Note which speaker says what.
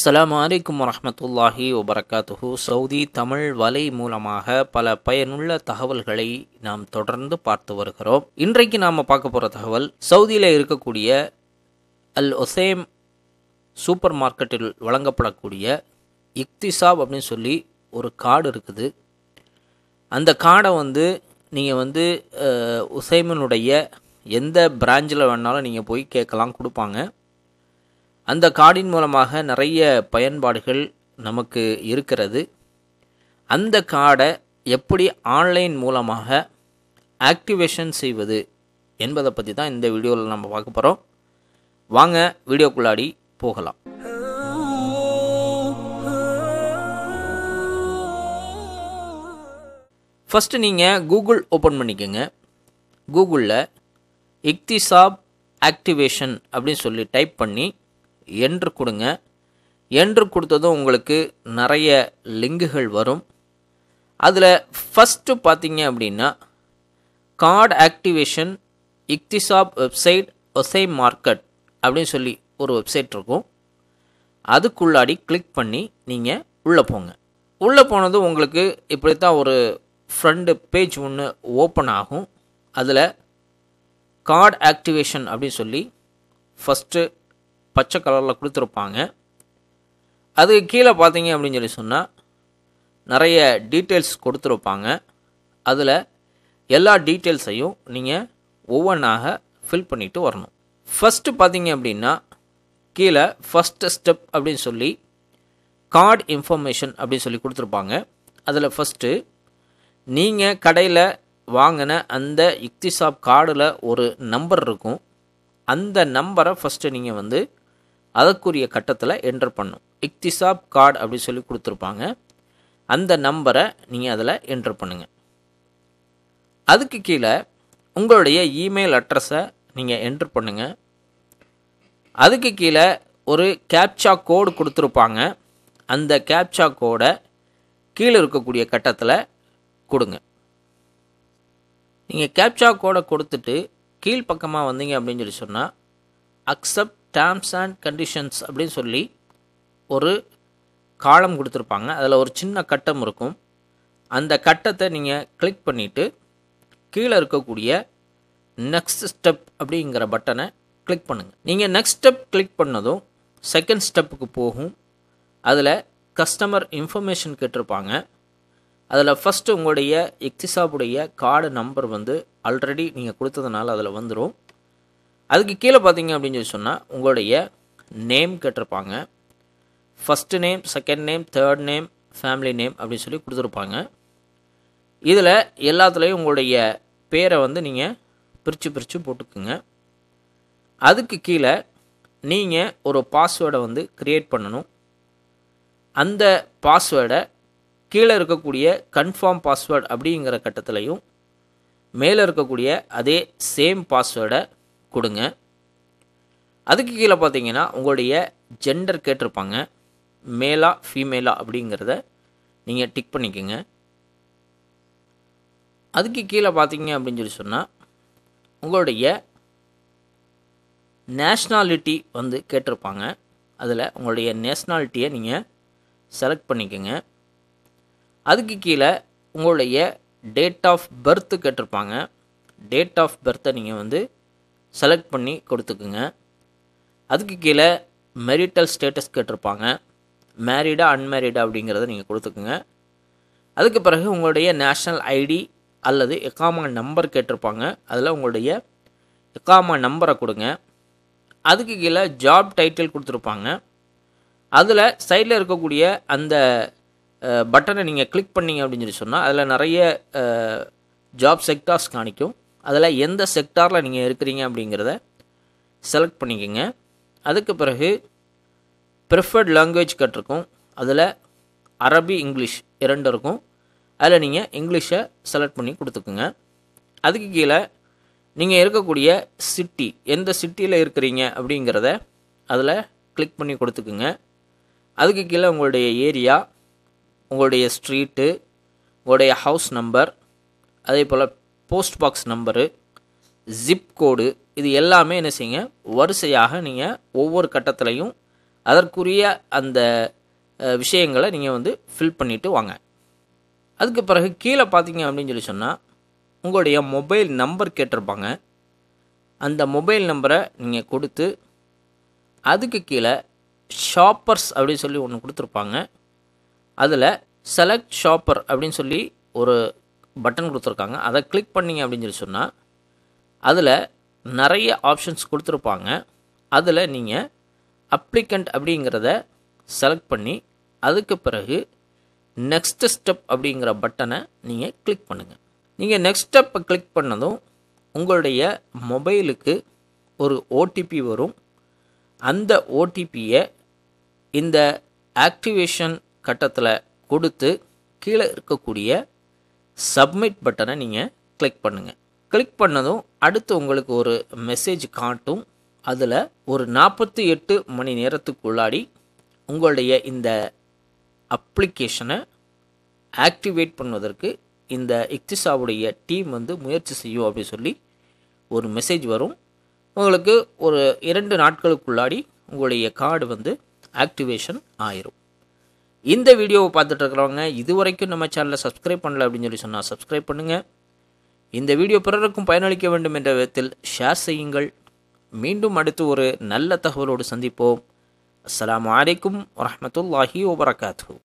Speaker 1: அஸ்லாம் வலைக்கும் வரமத்துல்லாஹி வபரகாத்துஹு சவுதி தமிழ் வலை மூலமாக பல பயனுள்ள தகவல்களை நாம் தொடர்ந்து பார்த்து வருகிறோம் இன்றைக்கு நாம் பார்க்க போகிற தகவல் சவுதியில் இருக்கக்கூடிய அல் ஒசேம் சூப்பர் மார்க்கெட்டில் வழங்கப்படக்கூடிய இக்திசாப் அப்படின்னு சொல்லி ஒரு கார்டு இருக்குது அந்த கார்டை வந்து நீங்கள் வந்து உசைமனுடைய எந்த பிராஞ்சில் வேணாலும் நீங்கள் போய் கேட்கலாம் கொடுப்பாங்க அந்த கார்டின் மூலமாக நிறைய பயன்பாடுகள் நமக்கு இருக்கிறது அந்த கார்டை எப்படி ஆன்லைன் மூலமாக ஆக்டிவேஷன் செய்வது என்பதை பற்றி தான் இந்த வீடியோவில் நம்ம பார்க்க போகிறோம் வாங்க வீடியோக்குள்ளாடி போகலாம் ஃபஸ்ட்டு நீங்கள் கூகுள் ஓப்பன் பண்ணிக்கோங்க கூகுளில் இக்திசாப் ஆக்டிவேஷன் அப்படின்னு சொல்லி டைப் பண்ணி என்று கொடுங்க என்று கொடுத்ததும் உங்களுக்கு நிறைய லிங்குகள் வரும் அதில் ஃபஸ்ட்டு பார்த்தீங்க அப்படின்னா கார்டு ஆக்டிவேஷன் இக்திசாப் வெப்சைட் ஒசை மார்க்கெட் அப்படின்னு சொல்லி ஒரு வெப்சைட் இருக்கும் அதுக்குள்ளாடி கிளிக் பண்ணி நீங்கள் உள்ளே போங்க உள்ளே போனது உங்களுக்கு இப்படித்தான் ஒரு ஃப்ரண்ட் பேஜ் ஒன்று ஓப்பன் ஆகும் அதில் கார்டு ஆக்டிவேஷன் அப்படின்னு சொல்லி ஃபஸ்ட்டு பச்சை கலரில் கொடுத்துருப்பாங்க அதுக்கு கீழே பார்த்தீங்க அப்படின்னு சொல்லி சொன்னால் நிறைய டீட்டெயில்ஸ் கொடுத்துருப்பாங்க அதில் எல்லா டீட்டெயில்ஸையும் நீங்கள் ஒவ்வொன்றாக ஃபில் பண்ணிவிட்டு வரணும் ஃபஸ்ட்டு பார்த்தீங்க அப்படின்னா கீழே ஃபஸ்ட்டு ஸ்டெப் அப்படின்னு சொல்லி கார்டு இன்ஃபர்மேஷன் அப்படின்னு சொல்லி கொடுத்துருப்பாங்க அதில் ஃபஸ்ட்டு நீங்கள் கடையில் வாங்கின அந்த இக்திசாப் கார்டில் ஒரு நம்பர் இருக்கும் அந்த நம்பரை ஃபஸ்ட்டு நீங்கள் வந்து அதற்குரிய கட்டத்தில் என்டர் பண்ணும் இக்திசாப் கார்டு அப்படின்னு சொல்லி கொடுத்துருப்பாங்க அந்த நம்பரை நீங்கள் அதில் என்டர் பண்ணுங்கள் அதுக்கு கீழே உங்களுடைய இமெயில் அட்ரஸை நீங்கள் என்ட்ரு பண்ணுங்கள் அதுக்கு கீழே ஒரு கேப்சா கோடு கொடுத்துருப்பாங்க அந்த கேப்சா கோடை கீழே இருக்கக்கூடிய கட்டத்தில் கொடுங்க நீங்கள் கேப்சா கோடை கொடுத்துட்டு கீழ்ப்பக்கமாக வந்தீங்க அப்படின்னு சொல்லி சொன்னால் அக்செப்ட் டேர்ம்ஸ் அண்ட் கண்டிஷன்ஸ் அப்படின்னு சொல்லி ஒரு காலம் கொடுத்துருப்பாங்க அதில் ஒரு சின்ன கட்டம் இருக்கும் அந்த கட்டத்தை நீங்கள் கிளிக் பண்ணிவிட்டு கீழே இருக்கக்கூடிய நெக்ஸ்ட் ஸ்டெப் அப்படிங்கிற பட்டனை கிளிக் பண்ணுங்கள் நீங்கள் நெக்ஸ்ட் ஸ்டெப் கிளிக் பண்ணதும் செகண்ட் ஸ்டெப்புக்கு போகும் அதில் கஸ்டமர் இன்ஃபர்மேஷன் கேட்டிருப்பாங்க அதில் ஃபஸ்ட்டு உங்களுடைய எக்ஸிசாப்புடைய கார்டு நம்பர் வந்து ஆல்ரெடி நீங்கள் கொடுத்ததுனால அதில் வந்துடும் அதுக்கு கீழே பார்த்தீங்க அப்படின்னு சொல்லி சொன்னால் உங்களுடைய நேம் கேட்டிருப்பாங்க first name second name third name family name அப்படின்னு சொல்லி கொடுத்துருப்பாங்க இதில் எல்லாத்துலேயும் உங்களுடைய பேரை வந்து நீங்கள் பிரித்து பிரித்து போட்டுக்குங்க அதுக்கு கீழே நீங்கள் ஒரு பாஸ்வேர்டை வந்து க்ரியேட் பண்ணணும் அந்த பாஸ்வேர்டை கீழே இருக்கக்கூடிய கன்ஃபார்ம் பாஸ்வேர்டு அப்படிங்கிற கட்டத்துலையும் மேலே இருக்கக்கூடிய அதே சேம் பாஸ்வேர்டை கொடுங்க அதுக்கு கீழே பார்த்தீங்கன்னா உங்களுடைய ஜெண்டர் கேட்டிருப்பாங்க மேலா ஃபீமேலா அப்படிங்கிறத நீங்கள் டிக் பண்ணிக்கோங்க அதுக்கு கீழே பார்த்தீங்க அப்படின்னு சொல்லி சொன்னால் உங்களுடைய நேஷ்னாலிட்டி வந்து கேட்டிருப்பாங்க அதில் உங்களுடைய நேஷ்னாலிட்டியை நீங்கள் செலக்ட் பண்ணிக்கோங்க அதுக்கு கீழே உங்களுடைய டேட் ஆஃப் பர்த்து கேட்டிருப்பாங்க டேட் ஆஃப் பர்த்தை நீங்கள் வந்து செலக்ட் பண்ணி கொடுத்துக்குங்க அதுக்கு கீழே மெரிட்டல் ஸ்டேட்டஸ் கேட்டிருப்பாங்க மேரீடா அன்மேரீடா அப்படிங்கிறத நீங்கள் கொடுத்துக்குங்க அதுக்கு பிறகு உங்களுடைய நேஷ்னல் ஐடி அல்லது எக்காமா நம்பர் கேட்டிருப்பாங்க அதில் உங்களுடைய எக்காமா நம்பரை கொடுங்க அதுக்கு கீழே ஜாப் டைட்டில் கொடுத்துருப்பாங்க அதில் சைடில் இருக்கக்கூடிய அந்த பட்டனை நீங்கள் கிளிக் பண்ணிங்க அப்படின்னு சொல்லி சொன்னால் அதில் நிறைய ஜாப் செக்டார்ஸ் காணிக்கும் அதில் எந்த செக்டாரில் நீங்கள் இருக்கிறீங்க அப்படிங்கிறத செலக்ட் பண்ணிக்கோங்க அதுக்கு பிறகு ப்ரிஃபர்ட் லாங்குவேஜ் கட்டிருக்கும் அதில் அரபி இங்கிலீஷ் இரண்டு இருக்கும் அதில் நீங்கள் இங்கிலீஷை செலக்ட் பண்ணி கொடுத்துக்குங்க அதுக்கு கீழே நீங்கள் இருக்கக்கூடிய சிட்டி எந்த சிட்டியில் இருக்கிறீங்க அப்படிங்கிறத அதில் கிளிக் பண்ணி கொடுத்துக்குங்க அதுக்கு கீழே உங்களுடைய ஏரியா உங்களுடைய ஸ்ட்ரீட்டு உங்களுடைய ஹவுஸ் நம்பர் அதே போல் post box number zip code இது எல்லாமே என்ன செய்யுங்க வரிசையாக நீங்கள் ஒவ்வொரு கட்டத்துலையும் அதற்குரிய அந்த விஷயங்களை நீங்கள் வந்து ஃபில் பண்ணிவிட்டு வாங்க அதுக்கு பிறகு கீழே பார்த்தீங்க அப்படின்னு சொல்லி சொன்னால் உங்களுடைய மொபைல் நம்பர் கேட்டிருப்பாங்க அந்த மொபைல் நம்பரை நீங்கள் கொடுத்து அதுக்கு கீழே ஷாப்பர்ஸ் அப்படின்னு சொல்லி ஒன்று கொடுத்துருப்பாங்க அதில் செலக்ட் ஷாப்பர் அப்படின்னு சொல்லி ஒரு பட்டன் கொடுத்துருக்காங்க அதை கிளிக் பண்ணிங்க அப்படின்னு சொல்லி சொன்னால் அதில் நிறைய ஆப்ஷன்ஸ் கொடுத்துருப்பாங்க அதில் நீங்கள் அப்ளிகண்ட் அப்படிங்கிறத செலக்ட் பண்ணி அதுக்கு பிறகு நெக்ஸ்ட் ஸ்டெப் அப்படிங்கிற பட்டனை நீங்கள் கிளிக் பண்ணுங்கள் நீங்கள் நெக்ஸ்ட் ஸ்டெப்பை கிளிக் பண்ணதும் உங்களுடைய மொபைலுக்கு ஒரு ஓடிபி வரும் அந்த ஓடிபியை இந்த ஆக்டிவேஷன் கட்டத்தில் கொடுத்து கீழே இருக்கக்கூடிய சப்மிட் பட்டனை நீங்கள் கிளிக் பண்ணுங்கள் கிளிக் பண்ணதும் அடுத்து உங்களுக்கு ஒரு மெசேஜ் காட்டும் அதில் ஒரு நாற்பத்தி எட்டு மணி நேரத்துக்குள்ளாடி உங்களுடைய இந்த அப்ளிகேஷனை ஆக்டிவேட் பண்ணுவதற்கு இந்த இக்திசாவுடைய டீம் வந்து முயற்சி செய்யும் அப்படின்னு சொல்லி ஒரு மெசேஜ் வரும் உங்களுக்கு ஒரு இரண்டு நாட்களுக்குள்ளாடி உங்களுடைய கார்டு வந்து ஆக்டிவேஷன் ஆயிரும் இந்த வீடியோவை பார்த்துட்ருக்குறவங்க இதுவரைக்கும் இது வரைக்கும் நம்ம சேனலில் சப்ஸ்கிரைப் பண்ணல அப்படின்னு சொல்லி சொன்னால் சப்ஸ்கிரைப் பண்ணுங்கள் இந்த வீடியோ பிறருக்கும் பயனளிக்க வேண்டும் என்ற விதத்தில் ஷேர் செய்யுங்கள் மீண்டும் அடுத்து ஒரு நல்ல தகவலோடு சந்திப்போம் அஸ்லாம் வலைக்கம் வரமத்துல்லாஹி வபரகாத்து